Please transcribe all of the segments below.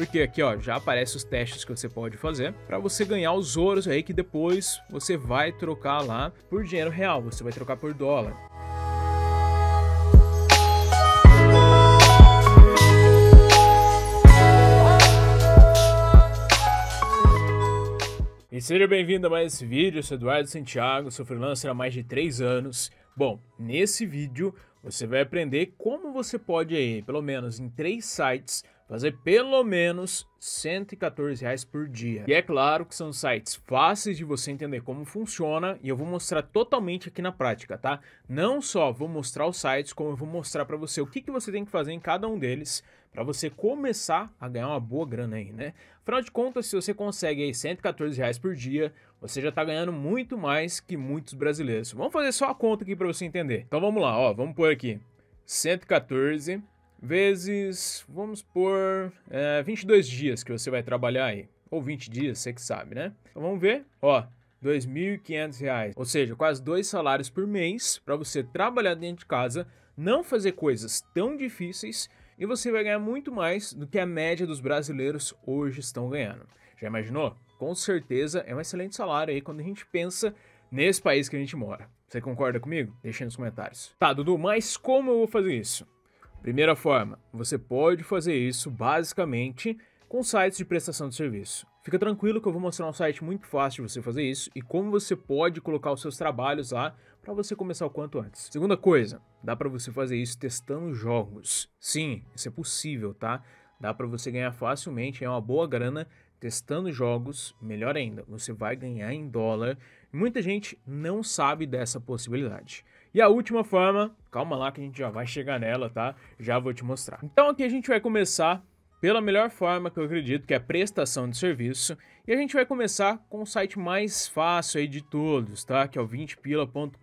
Porque aqui, ó, já aparece os testes que você pode fazer para você ganhar os ouros aí que depois você vai trocar lá por dinheiro real, você vai trocar por dólar. E seja bem-vindo a mais esse vídeo, eu sou Eduardo Santiago, sou freelancer há mais de 3 anos. Bom, nesse vídeo você vai aprender como você pode aí, pelo menos em três sites, fazer pelo menos 114 reais por dia. E é claro que são sites fáceis de você entender como funciona e eu vou mostrar totalmente aqui na prática, tá? Não só vou mostrar os sites, como eu vou mostrar para você o que, que você tem que fazer em cada um deles para você começar a ganhar uma boa grana aí, né? Afinal de contas, se você consegue aí 114 reais por dia, você já tá ganhando muito mais que muitos brasileiros. Vamos fazer só a conta aqui para você entender. Então vamos lá, ó, vamos por aqui. 114 vezes, vamos por é, 22 dias que você vai trabalhar aí. Ou 20 dias, você que sabe, né? Então vamos ver. Ó, R$ 2.500, ou seja, quase dois salários por mês para você trabalhar dentro de casa, não fazer coisas tão difíceis e você vai ganhar muito mais do que a média dos brasileiros hoje estão ganhando. Já imaginou? Com certeza é um excelente salário aí quando a gente pensa nesse país que a gente mora. Você concorda comigo? Deixa aí nos comentários. Tá, Dudu, mas como eu vou fazer isso? Primeira forma, você pode fazer isso basicamente com sites de prestação de serviço. Fica tranquilo que eu vou mostrar um site muito fácil de você fazer isso e como você pode colocar os seus trabalhos lá para você começar o quanto antes. Segunda coisa, dá para você fazer isso testando jogos. Sim, isso é possível, tá? Dá para você ganhar facilmente, é uma boa grana testando jogos, melhor ainda, você vai ganhar em dólar. Muita gente não sabe dessa possibilidade. E a última forma, calma lá que a gente já vai chegar nela, tá? Já vou te mostrar. Então aqui a gente vai começar pela melhor forma que eu acredito, que é prestação de serviço, e a gente vai começar com o site mais fácil aí de todos, tá? Que é o 20pila.com.br.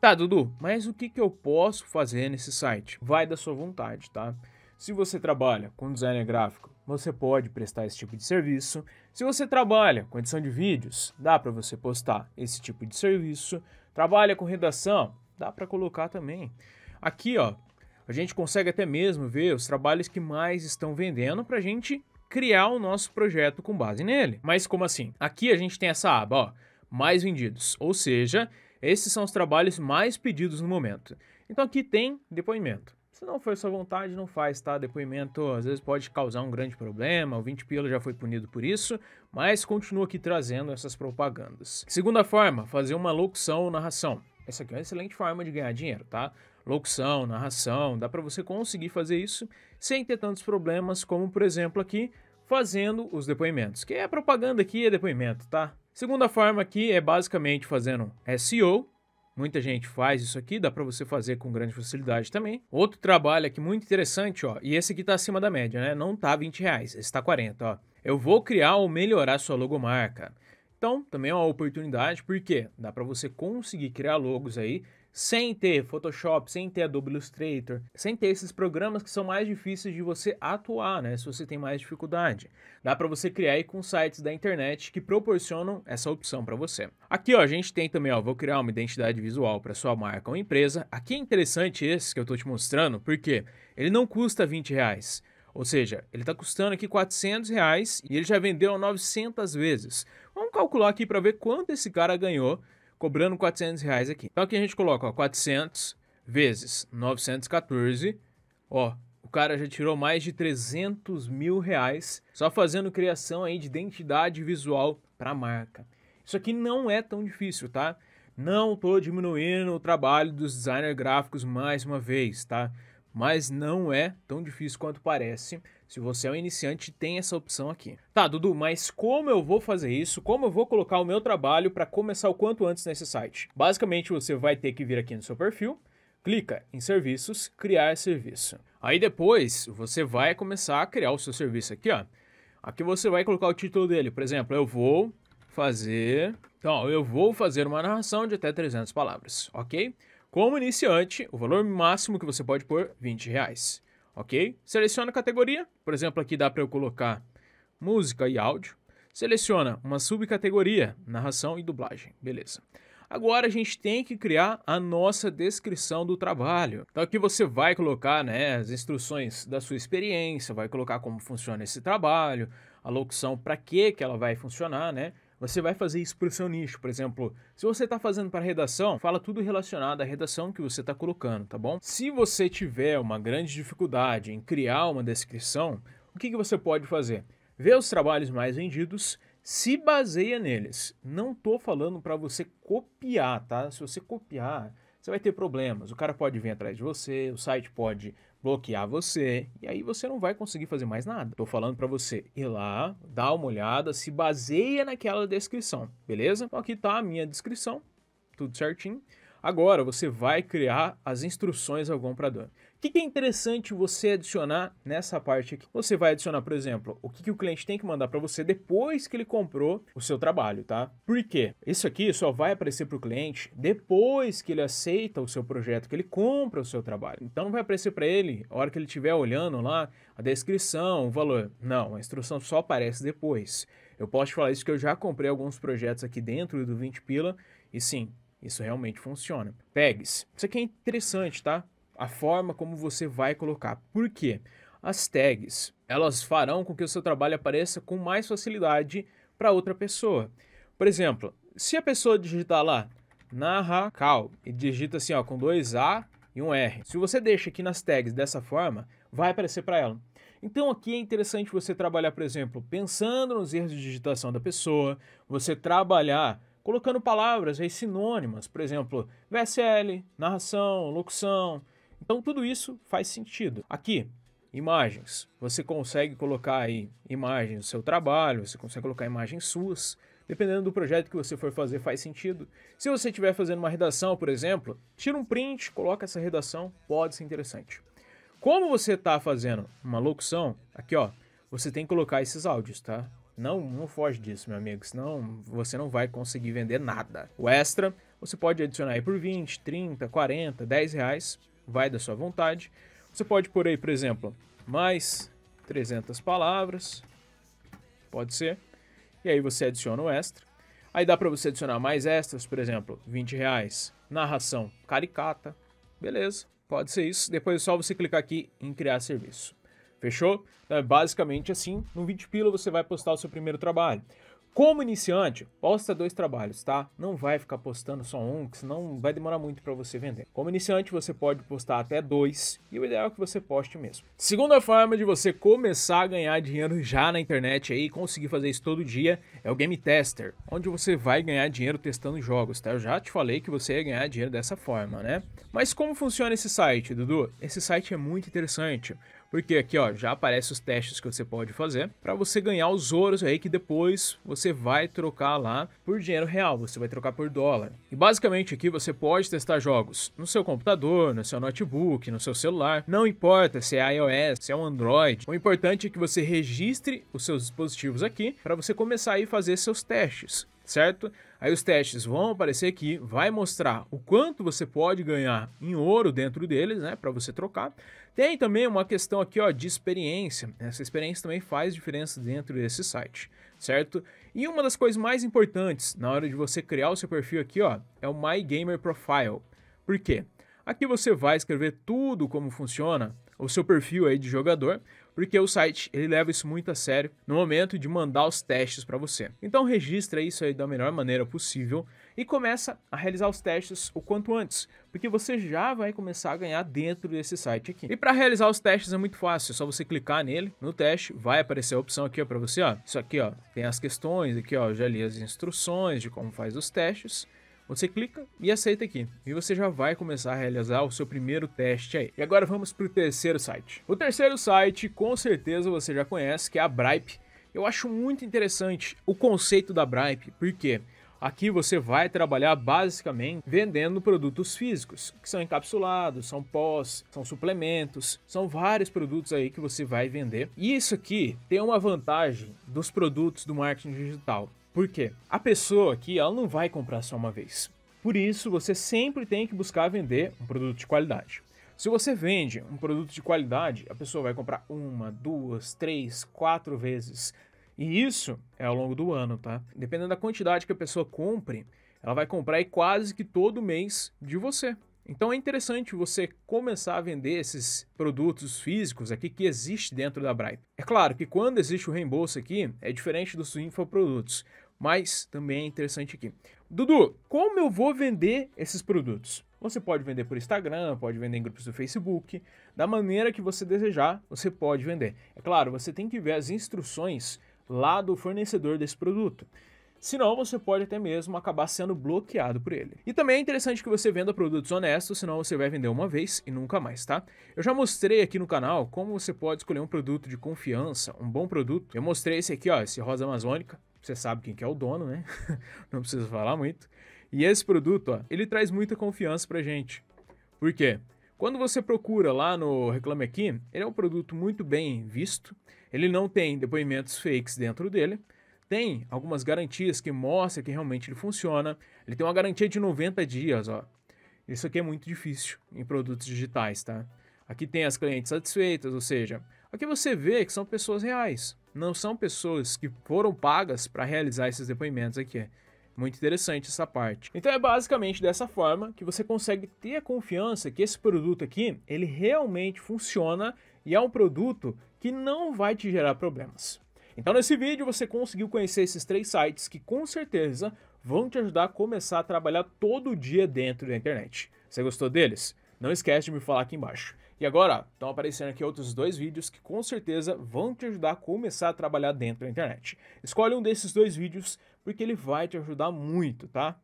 Tá, Dudu, mas o que, que eu posso fazer nesse site? Vai da sua vontade, tá? Se você trabalha com design gráfico, você pode prestar esse tipo de serviço. Se você trabalha com edição de vídeos, dá para você postar esse tipo de serviço. Trabalha com redação? Dá para colocar também. Aqui, ó, a gente consegue até mesmo ver os trabalhos que mais estão vendendo para a gente criar o nosso projeto com base nele. Mas como assim? Aqui a gente tem essa aba, ó, mais vendidos, ou seja, esses são os trabalhos mais pedidos no momento. Então aqui tem depoimento. Se não foi sua vontade, não faz, tá? Depoimento às vezes pode causar um grande problema, o 20 Pilo já foi punido por isso, mas continua aqui trazendo essas propagandas. Segunda forma, fazer uma locução ou narração. Essa aqui é uma excelente forma de ganhar dinheiro, tá? Locução, narração, dá para você conseguir fazer isso sem ter tantos problemas como, por exemplo, aqui, fazendo os depoimentos, que é propaganda aqui, é depoimento, tá? Segunda forma aqui é basicamente fazendo SEO, Muita gente faz isso aqui, dá para você fazer com grande facilidade também. Outro trabalho aqui muito interessante, ó, e esse aqui está acima da média, né? Não tá 20 reais, esse tá 40, ó. Eu vou criar ou melhorar sua logomarca. Então, também é uma oportunidade, porque dá para você conseguir criar logos aí sem ter Photoshop, sem ter Adobe Illustrator, sem ter esses programas que são mais difíceis de você atuar, né? Se você tem mais dificuldade, dá para você criar aí com sites da internet que proporcionam essa opção para você. Aqui, ó, a gente tem também, ó, vou criar uma identidade visual para sua marca ou empresa. Aqui é interessante esse que eu estou te mostrando, porque ele não custa 20 reais. Ou seja, ele está custando aqui 400 reais e ele já vendeu 900 vezes. Vamos calcular aqui para ver quanto esse cara ganhou cobrando 400 reais aqui. Então aqui a gente coloca, ó, 400 vezes 914, ó, o cara já tirou mais de 300 mil reais só fazendo criação aí de identidade visual para a marca. Isso aqui não é tão difícil, tá? Não tô diminuindo o trabalho dos designers gráficos mais uma vez, tá? Mas não é tão difícil quanto parece. Se você é um iniciante, tem essa opção aqui. Tá, Dudu, mas como eu vou fazer isso? Como eu vou colocar o meu trabalho para começar o quanto antes nesse site? Basicamente, você vai ter que vir aqui no seu perfil, clica em serviços, criar serviço. Aí depois, você vai começar a criar o seu serviço aqui, ó. Aqui você vai colocar o título dele, por exemplo, eu vou fazer... Então, eu vou fazer uma narração de até 300 palavras, ok? Como iniciante, o valor máximo que você pode pôr, 20 reais ok? Seleciona a categoria, por exemplo, aqui dá para eu colocar música e áudio. Seleciona uma subcategoria, narração e dublagem, beleza. Agora a gente tem que criar a nossa descrição do trabalho. Então aqui você vai colocar né, as instruções da sua experiência, vai colocar como funciona esse trabalho, a locução para que que ela vai funcionar, né? você vai fazer isso para o seu nicho. Por exemplo, se você está fazendo para redação, fala tudo relacionado à redação que você está colocando, tá bom? Se você tiver uma grande dificuldade em criar uma descrição, o que, que você pode fazer? Vê os trabalhos mais vendidos se baseia neles. Não estou falando para você copiar, tá? Se você copiar, você vai ter problemas. O cara pode vir atrás de você, o site pode bloquear você e aí você não vai conseguir fazer mais nada. Tô falando para você ir lá, dá uma olhada, se baseia naquela descrição, beleza? Então aqui tá a minha descrição, tudo certinho. Agora você vai criar as instruções ao comprador. O que é interessante você adicionar nessa parte aqui? Você vai adicionar, por exemplo, o que, que o cliente tem que mandar para você depois que ele comprou o seu trabalho, tá? Por quê? Isso aqui só vai aparecer para o cliente depois que ele aceita o seu projeto, que ele compra o seu trabalho. Então não vai aparecer para ele, a hora que ele estiver olhando lá, a descrição, o valor. Não, a instrução só aparece depois. Eu posso te falar isso que eu já comprei alguns projetos aqui dentro do 20 Pila e sim, isso realmente funciona. Pegs. Isso aqui é interessante, tá? a forma como você vai colocar. Por quê? As tags, elas farão com que o seu trabalho apareça com mais facilidade para outra pessoa. Por exemplo, se a pessoa digitar lá cal e digita assim, ó, com dois A e um R. Se você deixa aqui nas tags dessa forma, vai aparecer para ela. Então aqui é interessante você trabalhar, por exemplo, pensando nos erros de digitação da pessoa, você trabalhar colocando palavras aí sinônimas, por exemplo, VSL, narração, locução, então tudo isso faz sentido. Aqui, imagens. Você consegue colocar aí imagens do seu trabalho, você consegue colocar imagens suas. Dependendo do projeto que você for fazer, faz sentido. Se você estiver fazendo uma redação, por exemplo, tira um print, coloca essa redação, pode ser interessante. Como você está fazendo uma locução, aqui ó, você tem que colocar esses áudios, tá? Não, não foge disso, meu amigo, senão você não vai conseguir vender nada. O extra, você pode adicionar aí por 20, 30, 40, 10 reais vai da sua vontade. Você pode pôr aí, por exemplo, mais 300 palavras, pode ser, e aí você adiciona o extra. Aí dá para você adicionar mais extras, por exemplo, 20 reais, narração caricata, beleza, pode ser isso. Depois é só você clicar aqui em criar serviço. Fechou? Então é basicamente assim, no 20 pila você vai postar o seu primeiro trabalho. Como iniciante, posta dois trabalhos, tá? Não vai ficar postando só um, que senão vai demorar muito para você vender. Como iniciante, você pode postar até dois e o ideal é que você poste mesmo. Segunda forma de você começar a ganhar dinheiro já na internet aí, conseguir fazer isso todo dia, é o Game Tester, onde você vai ganhar dinheiro testando jogos, tá? Eu já te falei que você ia ganhar dinheiro dessa forma, né? Mas como funciona esse site, Dudu? Esse site é muito interessante. Porque aqui ó, já aparece os testes que você pode fazer para você ganhar os ouros aí que depois você vai trocar lá por dinheiro real, você vai trocar por dólar. E basicamente aqui você pode testar jogos no seu computador, no seu notebook, no seu celular, não importa se é iOS, se é um Android. O importante é que você registre os seus dispositivos aqui para você começar a fazer seus testes certo? Aí os testes vão aparecer aqui, vai mostrar o quanto você pode ganhar em ouro dentro deles, né, para você trocar. Tem também uma questão aqui, ó, de experiência. Essa experiência também faz diferença dentro desse site, certo? E uma das coisas mais importantes na hora de você criar o seu perfil aqui, ó, é o My Gamer Profile. Por quê? Aqui você vai escrever tudo como funciona o seu perfil aí de jogador, porque o site ele leva isso muito a sério no momento de mandar os testes para você. Então registra isso aí da melhor maneira possível e começa a realizar os testes o quanto antes, porque você já vai começar a ganhar dentro desse site aqui. E para realizar os testes é muito fácil, é só você clicar nele, no teste, vai aparecer a opção aqui para você, ó. Isso aqui, ó, tem as questões aqui, ó, já li as instruções de como faz os testes. Você clica e aceita aqui, e você já vai começar a realizar o seu primeiro teste aí. E agora vamos para o terceiro site. O terceiro site, com certeza você já conhece, que é a Bripe. Eu acho muito interessante o conceito da Bripe, porque aqui você vai trabalhar basicamente vendendo produtos físicos, que são encapsulados, são pós, são suplementos, são vários produtos aí que você vai vender. E isso aqui tem uma vantagem dos produtos do marketing digital por quê? A pessoa aqui, ela não vai comprar só uma vez. Por isso, você sempre tem que buscar vender um produto de qualidade. Se você vende um produto de qualidade, a pessoa vai comprar uma, duas, três, quatro vezes. E isso é ao longo do ano, tá? Dependendo da quantidade que a pessoa compre, ela vai comprar quase que todo mês de você. Então é interessante você começar a vender esses produtos físicos aqui que existe dentro da Bright. É claro que quando existe o reembolso aqui, é diferente dos infoprodutos, mas também é interessante aqui. Dudu, como eu vou vender esses produtos? Você pode vender por Instagram, pode vender em grupos do Facebook, da maneira que você desejar, você pode vender. É claro, você tem que ver as instruções lá do fornecedor desse produto senão você pode até mesmo acabar sendo bloqueado por ele. E também é interessante que você venda produtos honestos, senão você vai vender uma vez e nunca mais, tá? Eu já mostrei aqui no canal como você pode escolher um produto de confiança, um bom produto. Eu mostrei esse aqui, ó, esse rosa amazônica, você sabe quem que é o dono, né? Não precisa falar muito. E esse produto, ó, ele traz muita confiança pra gente. Por quê? Quando você procura lá no Reclame Aqui, ele é um produto muito bem visto, ele não tem depoimentos fakes dentro dele, tem algumas garantias que mostra que realmente ele funciona. Ele tem uma garantia de 90 dias, ó. Isso aqui é muito difícil em produtos digitais, tá? Aqui tem as clientes satisfeitas, ou seja, aqui você vê que são pessoas reais, não são pessoas que foram pagas para realizar esses depoimentos aqui. É muito interessante essa parte. Então é basicamente dessa forma que você consegue ter a confiança que esse produto aqui, ele realmente funciona e é um produto que não vai te gerar problemas. Então nesse vídeo você conseguiu conhecer esses três sites que com certeza vão te ajudar a começar a trabalhar todo dia dentro da internet. Você gostou deles? Não esquece de me falar aqui embaixo. E agora, estão aparecendo aqui outros dois vídeos que com certeza vão te ajudar a começar a trabalhar dentro da internet. Escolhe um desses dois vídeos porque ele vai te ajudar muito, tá?